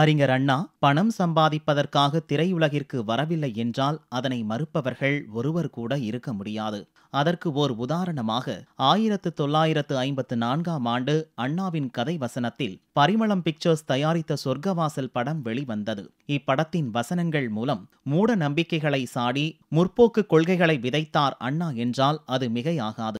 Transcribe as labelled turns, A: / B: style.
A: அறிஞர் அண்ணா பணம் சம்பாதிப்பதற்காக திரையுலகிற்கு வரவில்லை என்றால் அதனை மறுப்பவர்கள் ஒருவர் கூட இருக்க முடியாது அதற்கு ஓர் உதாரணமாக ஆயிரத்து தொள்ளாயிரத்து ஐம்பத்து நான்காம் ஆண்டு அண்ணாவின் கதை வசனத்தில் பரிமளம் பிக்சர்ஸ் தயாரித்த சொர்க்கவாசல் படம் வெளிவந்தது இப்படத்தின் வசனங்கள் மூலம் மூட நம்பிக்கைகளை சாடி முற்போக்கு கொள்கைகளை விதைத்தார் அண்ணா என்றால் அது மிகையாகாது